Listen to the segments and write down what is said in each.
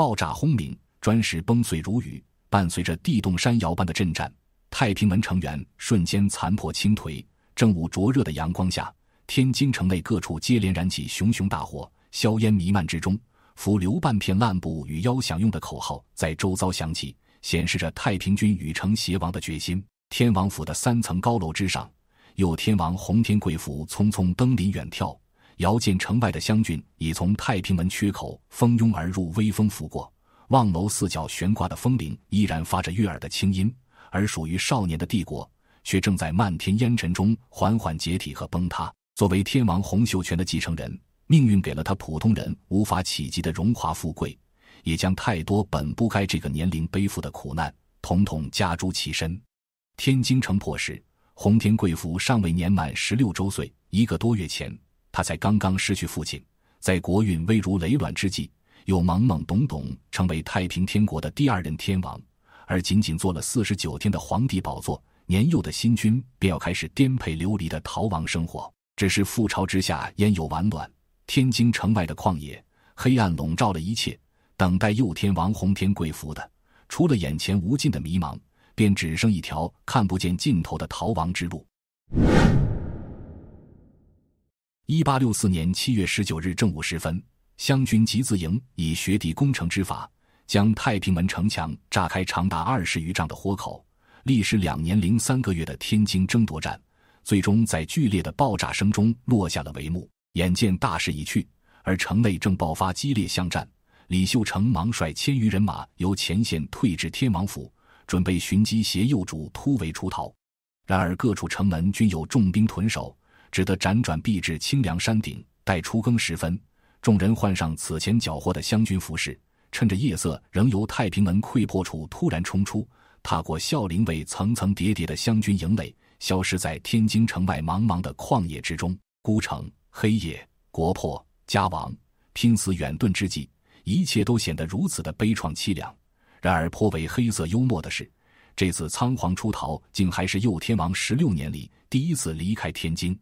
爆炸轰鸣，砖石崩碎如雨，伴随着地动山摇般的震颤，太平门成员瞬间残破倾颓。正午灼热的阳光下，天津城内各处接连燃起熊熊大火，硝烟弥漫之中，浮流半片烂布与妖响用的口号在周遭响起，显示着太平军与城邪王的决心。天王府的三层高楼之上，有天王洪天贵福匆匆登临远眺。遥见城外的湘军已从太平门缺口蜂拥而入，微风拂过望楼四角悬挂的风铃，依然发着悦耳的清音。而属于少年的帝国，却正在漫天烟尘中缓缓解体和崩塌。作为天王洪秀全的继承人，命运给了他普通人无法企及的荣华富贵，也将太多本不该这个年龄背负的苦难，统统加诸其身。天津城破时，洪天贵福尚未年满十六周岁。一个多月前。他才刚刚失去父亲，在国运危如累卵之际，又懵懵懂懂成为太平天国的第二任天王，而仅仅做了四十九天的皇帝宝座，年幼的新君便要开始颠沛流离的逃亡生活。只是覆巢之下，焉有完卵？天津城外的旷野，黑暗笼罩了一切，等待右天王洪天贵福的，除了眼前无尽的迷茫，便只剩一条看不见尽头的逃亡之路。一八六四年七月十九日正午时分，湘军集字营以学底攻城之法，将太平门城墙炸开长达二十余丈的豁口。历时两年零三个月的天津争夺战，最终在剧烈的爆炸声中落下了帷幕。眼见大势已去，而城内正爆发激烈巷战，李秀成忙率千余人马由前线退至天王府，准备寻机携幼主突围出逃。然而各处城门均有重兵屯守。只得辗转避至清凉山顶，待初更时分，众人换上此前缴获的湘军服饰，趁着夜色，仍由太平门溃破处突然冲出，踏过孝陵卫层层叠叠的湘军营垒，消失在天津城外茫茫的旷野之中。孤城、黑夜、国破家亡，拼死远遁之际，一切都显得如此的悲怆凄凉。然而颇为黑色幽默的是，这次仓皇出逃，竟还是右天王十六年里第一次离开天津。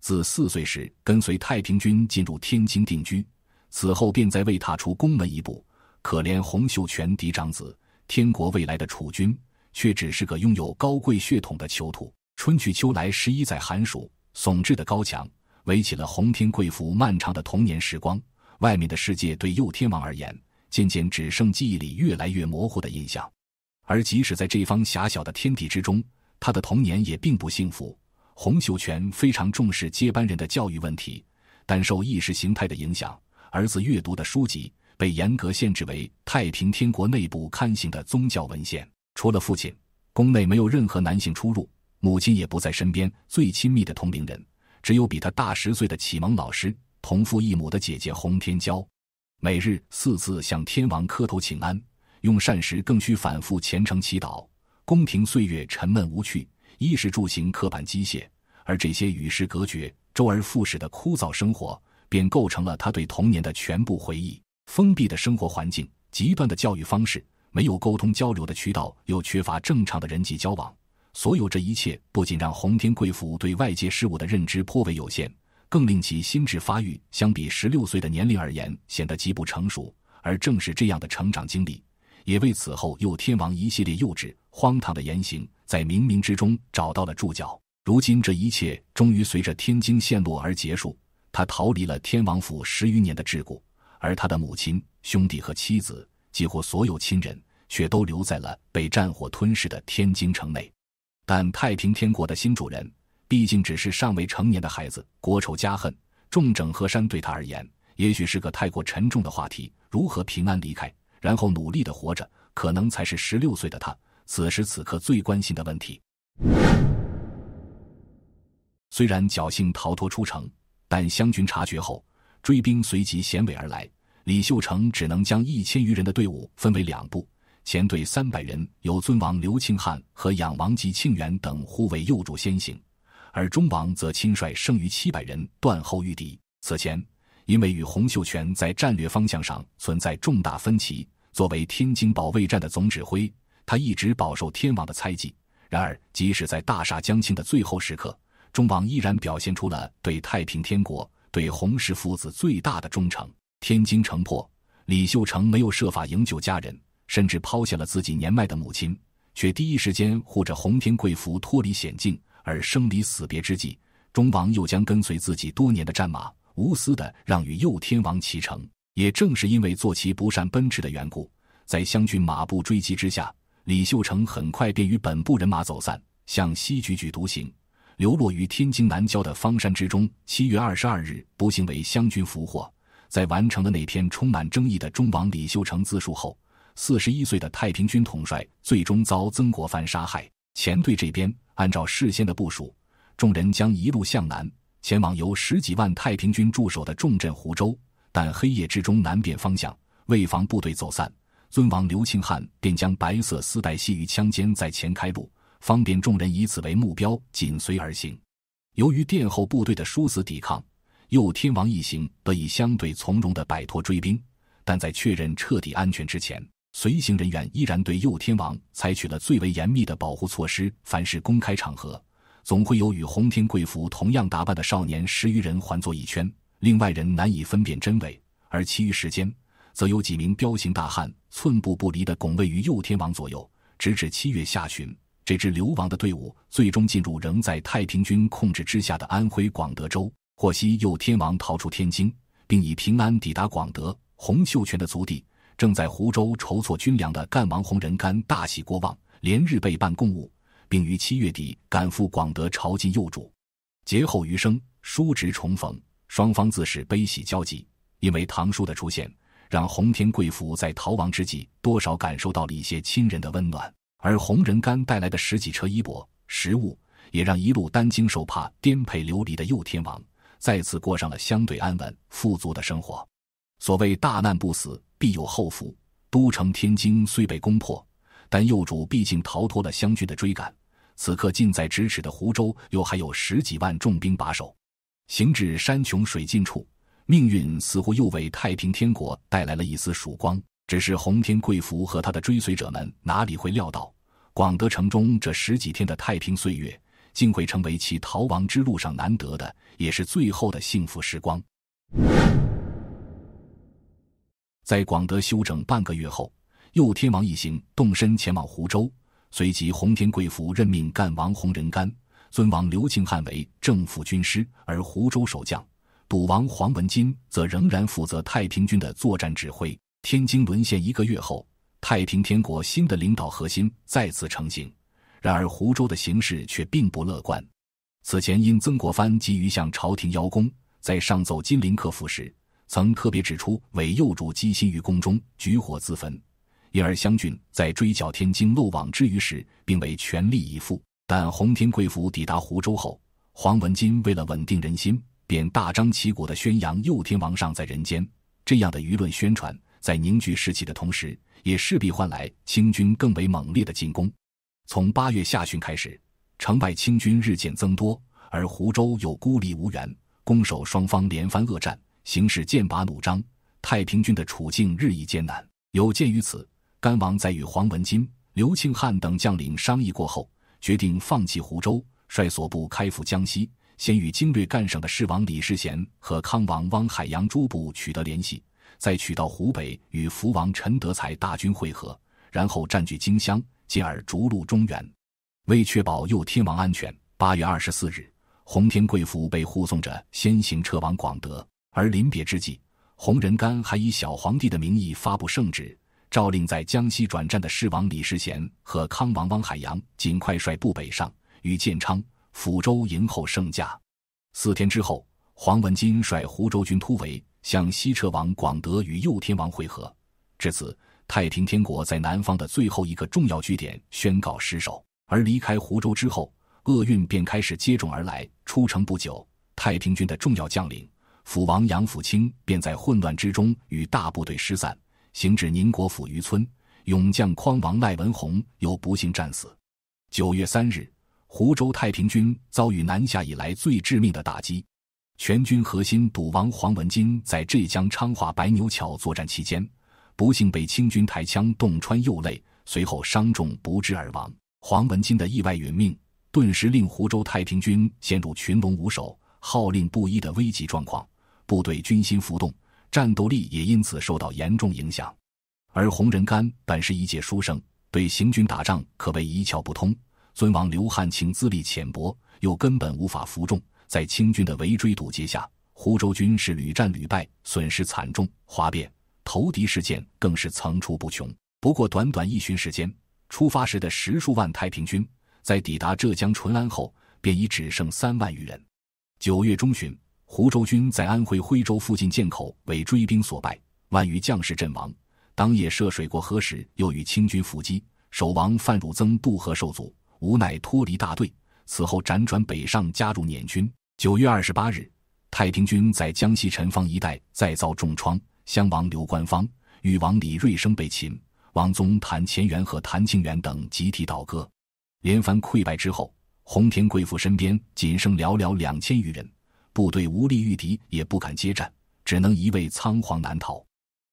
自四岁时跟随太平军进入天津定居，此后便再未踏出宫门一步。可怜洪秀全嫡长子，天国未来的储君，却只是个拥有高贵血统的囚徒。春去秋来，十一载寒暑，耸峙的高墙围起了洪天贵府漫长的童年时光。外面的世界对幼天王而言，渐渐只剩记忆里越来越模糊的印象。而即使在这方狭小的天地之中，他的童年也并不幸福。洪秀全非常重视接班人的教育问题，但受意识形态的影响，儿子阅读的书籍被严格限制为太平天国内部刊行的宗教文献。除了父亲，宫内没有任何男性出入，母亲也不在身边。最亲密的同龄人只有比他大十岁的启蒙老师，同父异母的姐姐洪天娇。每日四次向天王磕头请安，用膳食更需反复虔诚祈祷。宫廷岁月沉闷无趣。衣食住行刻板机械，而这些与世隔绝、周而复始的枯燥生活，便构成了他对童年的全部回忆。封闭的生活环境、极端的教育方式、没有沟通交流的渠道，又缺乏正常的人际交往，所有这一切不仅让洪天贵府对外界事物的认知颇为有限，更令其心智发育相比十六岁的年龄而言显得极不成熟。而正是这样的成长经历，也为此后幼天王一系列幼稚荒唐的言行。在冥冥之中找到了注脚。如今这一切终于随着天津陷落而结束。他逃离了天王府十余年的桎梏，而他的母亲、兄弟和妻子，几乎所有亲人，却都留在了被战火吞噬的天津城内。但太平天国的新主人，毕竟只是尚未成年的孩子，国仇家恨、重整河山，对他而言，也许是个太过沉重的话题。如何平安离开，然后努力的活着，可能才是十六岁的他。此时此刻最关心的问题，虽然侥幸逃脱出城，但湘军察觉后，追兵随即衔尾而来。李秀成只能将一千余人的队伍分为两部，前队三百人由尊王刘庆汉和养王及庆元等护卫右主先行，而中王则亲率剩余七百人断后御敌。此前，因为与洪秀全在战略方向上存在重大分歧，作为天津保卫战的总指挥。他一直饱受天王的猜忌，然而即使在大厦将倾的最后时刻，忠王依然表现出了对太平天国、对洪氏父子最大的忠诚。天津城破，李秀成没有设法营救家人，甚至抛下了自己年迈的母亲，却第一时间护着洪天贵福脱离险境。而生离死别之际，忠王又将跟随自己多年的战马无私的让与右天王骑乘。也正是因为坐骑不善奔驰的缘故，在湘军马步追击之下。李秀成很快便与本部人马走散，向西踽踽独行，流落于天津南郊的方山之中。七月二十二日，不幸被湘军俘获。在完成了那篇充满争议的中王李秀成自述后，四十一岁的太平军统帅最终遭曾国藩杀害。前队这边按照事先的部署，众人将一路向南，前往由十几万太平军驻守的重镇湖州。但黑夜之中难辨方向，为防部队走散。尊王刘庆汉便将白色丝带系于枪尖，在前开路，方便众人以此为目标紧随而行。由于殿后部队的殊死抵抗，右天王一行得以相对从容的摆脱追兵。但在确认彻底安全之前，随行人员依然对右天王采取了最为严密的保护措施。凡是公开场合，总会有与红天贵服同样打扮的少年十余人环坐一圈，另外人难以分辨真伪。而其余时间，则有几名彪形大汉寸步不离地拱卫于右天王左右，直至七月下旬，这支流亡的队伍最终进入仍在太平军控制之下的安徽广德州。获悉右天王逃出天津，并以平安抵达广德，洪秀全的族弟正在湖州筹措军粮的干王洪仁玕大喜过望，连日被办公务，并于七月底赶赴广德朝觐右主。劫后余生，叔侄重逢，双方自是悲喜交集。因为堂叔的出现。让洪天贵福在逃亡之际，多少感受到了一些亲人的温暖；而洪仁干带来的十几车衣钵、食物，也让一路担惊受怕、颠沛流离的右天王，再次过上了相对安稳、富足的生活。所谓大难不死，必有后福。都城天津虽被攻破，但幼主毕竟逃脱了湘军的追赶。此刻近在咫尺的湖州，又还有十几万重兵把守。行至山穷水尽处。命运似乎又为太平天国带来了一丝曙光。只是洪天贵福和他的追随者们哪里会料到，广德城中这十几天的太平岁月，竟会成为其逃亡之路上难得的也是最后的幸福时光。在广德休整半个月后，右天王一行动身前往湖州。随即，洪天贵福任命干王洪仁干、尊王刘庆汉为正副军师，而湖州守将。赌王黄文金则仍然负责太平军的作战指挥。天津沦陷一个月后，太平天国新的领导核心再次成型。然而，湖州的形势却并不乐观。此前，因曾国藩急于向朝廷邀功，在上奏金陵客服时，曾特别指出为右主积心于宫中，举火自焚，因而湘军在追剿天津漏网之鱼时，并未全力以赴。但洪天贵府抵达湖州后，黄文金为了稳定人心。便大张旗鼓地宣扬右天王上在人间，这样的舆论宣传在凝聚士气的同时，也势必换来清军更为猛烈的进攻。从八月下旬开始，城外清军日渐增多，而湖州又孤立无援，攻守双方连番恶战，形势剑拔弩张，太平军的处境日益艰难。有鉴于此，干王在与黄文金、刘庆汉等将领商议过后，决定放弃湖州，率所部开赴江西。先与精锐干省的世王李世贤和康王汪海洋诸部取得联系，再取到湖北与福王陈德才大军会合，然后占据荆襄，进而逐鹿中原。为确保右天王安全，八月二十四日，洪天贵福被护送着先行撤往广德。而临别之际，洪仁干还以小皇帝的名义发布圣旨，诏令在江西转战的世王李世贤和康王汪海洋尽快率部北上，与建昌。抚州迎候圣驾。四天之后，黄文金率湖州军突围，向西撤王广德与右天王会合。至此，太平天国在南方的最后一个重要据点宣告失守。而离开湖州之后，厄运便开始接踵而来。出城不久，太平军的重要将领抚王杨辅清便在混乱之中与大部队失散，行至宁国府余村，勇将匡王赖文宏又不幸战死。九月三日。湖州太平军遭遇南下以来最致命的打击，全军核心赌王黄文金在浙江昌化白牛桥作战期间，不幸被清军抬枪洞穿右肋，随后伤重不治而亡。黄文金的意外殒命，顿时令湖州太平军陷入群龙无首、号令不一的危急状况，部队军心浮动，战斗力也因此受到严重影响。而洪仁玕本是一介书生，对行军打仗可谓一窍不通。尊王刘汉卿资历浅薄，又根本无法服众，在清军的围追堵截下，湖州军是屡战屡败，损失惨重，哗变、投敌事件更是层出不穷。不过短短一旬时间，出发时的十数万太平军，在抵达浙江淳安后，便已只剩三万余人。九月中旬，湖州军在安徽徽州附近建口为追兵所败，万余将士阵亡。当夜涉水过河时，又与清军伏击，守王范汝曾渡河受阻。无奈脱离大队，此后辗转北上，加入捻军。九月二十八日，太平军在江西陈方一带再遭重创，襄王刘官方、豫王李瑞生被擒，王宗谭乾元和谭庆元等集体倒戈。连番溃败之后，洪天贵父身边仅剩寥寥两千余人，部队无力御敌，也不敢接战，只能一味仓皇南逃。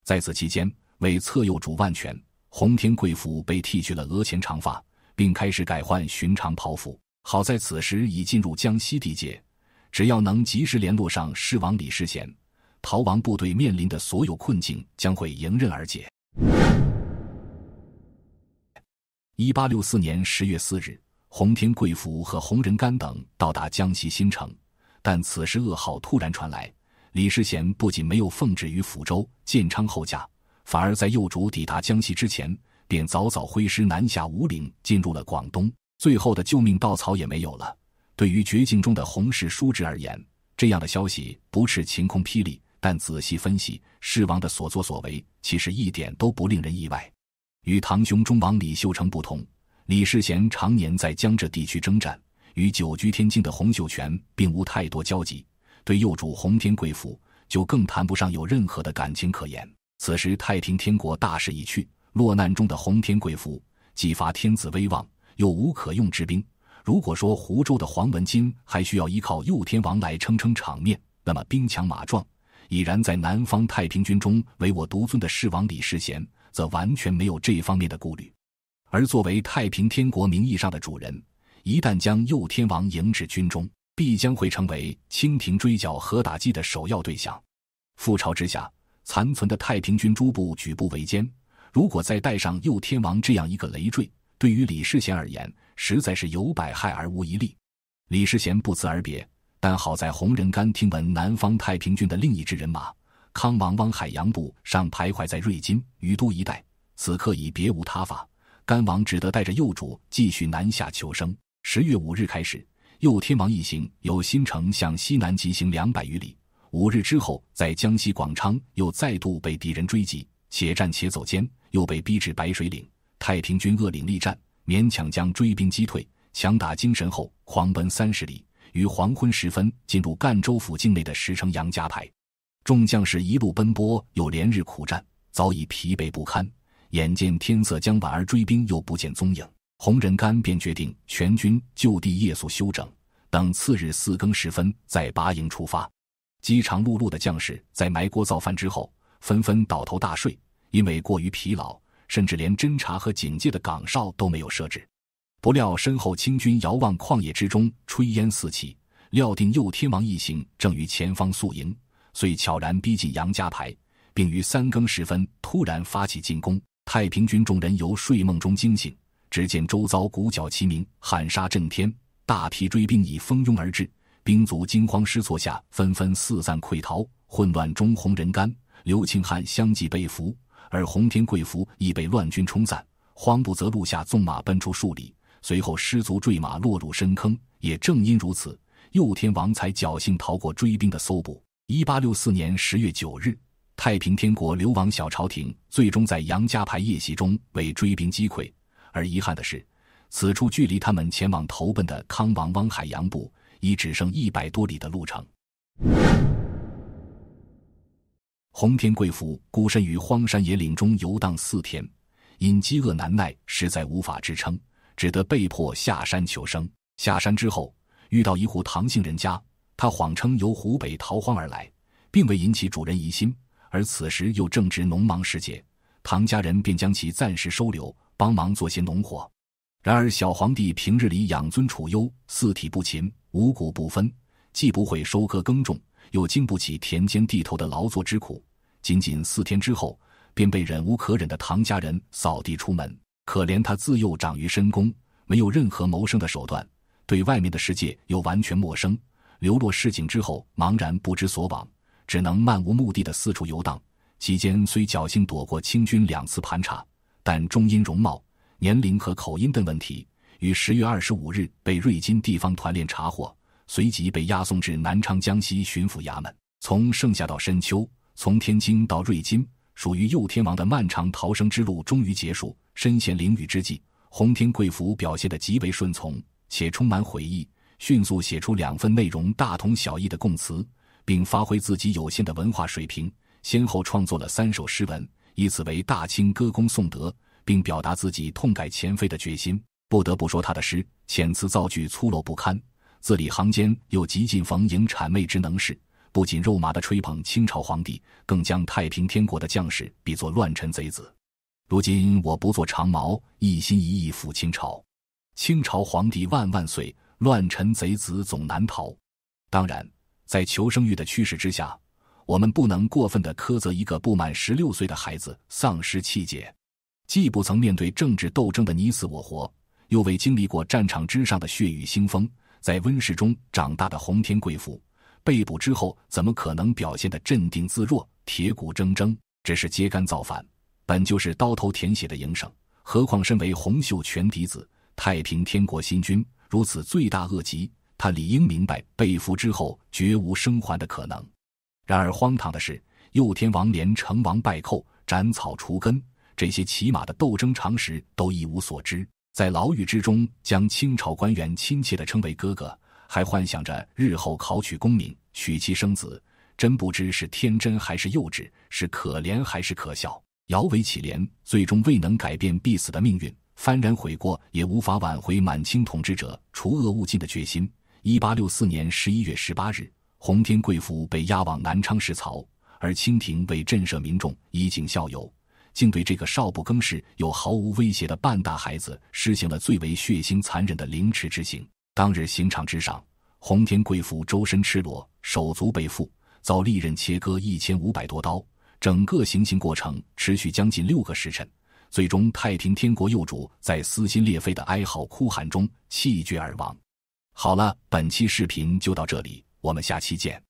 在此期间，为侧右主万全，洪天贵父被剃去了额前长发。并开始改换寻常袍服。好在此时已进入江西地界，只要能及时联络上狮王李世贤，逃亡部队面临的所有困境将会迎刃而解。一八六四年十月四日，洪天贵福和洪仁干等到达江西新城，但此时噩耗突然传来：李世贤不仅没有奉旨于抚州建昌候驾，反而在幼主抵达江西之前。便早早挥师南下吴岭，进入了广东，最后的救命稻草也没有了。对于绝境中的洪氏叔侄而言，这样的消息不是晴空霹雳，但仔细分析，世王的所作所为其实一点都不令人意外。与堂兄忠王李秀成不同，李世贤常年在江浙地区征战，与久居天津的洪秀全并无太多交集，对幼主洪天贵府就更谈不上有任何的感情可言。此时太平天国大势已去。落难中的洪天贵福，既发天子威望，又无可用之兵。如果说湖州的黄文金还需要依靠右天王来撑撑场面，那么兵强马壮、已然在南方太平军中唯我独尊的世王李世贤，则完全没有这方面的顾虑。而作为太平天国名义上的主人，一旦将右天王迎至军中，必将会成为清廷追剿和打击的首要对象。覆巢之下，残存的太平军诸部举步维艰。如果再带上右天王这样一个累赘，对于李世贤而言，实在是有百害而无一利。李世贤不辞而别，但好在洪仁干听闻南方太平军的另一支人马康王汪海洋部尚徘徊在瑞金、于都一带，此刻已别无他法，甘王只得带着幼主继续南下求生。十月五日开始，右天王一行由新城向西南急行两百余里，五日之后，在江西广昌又再度被敌人追击。且战且走间，又被逼至白水岭。太平军恶领力战，勉强将追兵击退。强打精神后，狂奔三十里，于黄昏时分进入赣州府境内的石城杨家牌。众将士一路奔波，又连日苦战，早已疲惫不堪。眼见天色将晚，而追兵又不见踪影，洪仁玕便决定全军就地夜宿休整，等次日四更时分再拔营出发。饥肠辘辘的将士在埋锅造饭之后，纷纷倒头大睡。因为过于疲劳，甚至连侦查和警戒的岗哨都没有设置。不料身后清军遥望旷野之中，炊烟四起，料定右天王一行正于前方宿营，遂悄然逼近杨家牌，并于三更时分突然发起进攻。太平军众人由睡梦中惊醒，只见周遭鼓角齐鸣，喊杀震天，大批追兵已蜂拥而至。兵卒惊慌失措下，纷纷四散溃逃，混乱中红仁干、刘清汉相继被俘。而洪天贵夫亦被乱军冲散，慌不择路下，纵马奔出数里，随后失足坠马，落入深坑。也正因如此，右天王才侥幸逃过追兵的搜捕。一八六四年十月九日，太平天国流亡小朝廷最终在杨家牌夜袭中被追兵击溃。而遗憾的是，此处距离他们前往投奔的康王汪海洋部，已只剩一百多里的路程。洪天贵福孤身于荒山野岭中游荡四天，因饥饿难耐，实在无法支撑，只得被迫下山求生。下山之后，遇到一户唐姓人家，他谎称由湖北逃荒而来，并未引起主人疑心。而此时又正值农忙时节，唐家人便将其暂时收留，帮忙做些农活。然而，小皇帝平日里养尊处优，四体不勤，五谷不分，既不会收割耕种。又经不起田间地头的劳作之苦，仅仅四天之后，便被忍无可忍的唐家人扫地出门。可怜他自幼长于深宫，没有任何谋生的手段，对外面的世界又完全陌生，流落市井之后，茫然不知所往，只能漫无目的的四处游荡。期间虽侥幸躲过清军两次盘查，但终因容貌、年龄和口音等问题，于十月二十五日被瑞金地方团练查获。随即被押送至南昌江西巡抚衙门。从盛夏到深秋，从天津到瑞金，属于右天王的漫长逃生之路终于结束。身陷囹圄之际，洪天贵福表现得极为顺从，且充满悔意，迅速写出两份内容大同小异的供词，并发挥自己有限的文化水平，先后创作了三首诗文，以此为大清歌功颂德，并表达自己痛改前非的决心。不得不说，他的诗遣词造句粗陋不堪。字里行间又极尽逢迎谄媚之能事，不仅肉麻地吹捧清朝皇帝，更将太平天国的将士比作乱臣贼子。如今我不做长毛，一心一意辅清朝，清朝皇帝万万岁！乱臣贼子总难逃。当然，在求生欲的驱使之下，我们不能过分地苛责一个不满十六岁的孩子丧失气节。既不曾面对政治斗争的你死我活，又未经历过战场之上的血雨腥风。在温室中长大的洪天贵福，被捕之后怎么可能表现得镇定自若、铁骨铮铮？只是揭竿造反，本就是刀头舔血的营生。何况身为洪秀全嫡子、太平天国新君，如此罪大恶极，他理应明白被俘之后绝无生还的可能。然而荒唐的是，右天王连成王败寇、斩草除根这些起码的斗争常识都一无所知。在牢狱之中，将清朝官员亲切地称为哥哥，还幻想着日后考取功名、娶妻生子，真不知是天真还是幼稚，是可怜还是可笑。摇尾乞怜，最终未能改变必死的命运。幡然悔过，也无法挽回满清统治者除恶务尽的决心。一八六四年十一月十八日，洪天贵福被押往南昌市曹，而清廷为震慑民众，以儆效尤。竟对这个少不更事、又毫无威胁的半大孩子，实行了最为血腥残忍的凌迟之刑。当日刑场之上，洪天贵妇周身赤裸，手足被缚，遭利刃切割一千五百多刀，整个行刑过程持续将近六个时辰。最终，太平天国幼主在撕心裂肺的哀嚎哭喊中气绝而亡。好了，本期视频就到这里，我们下期见。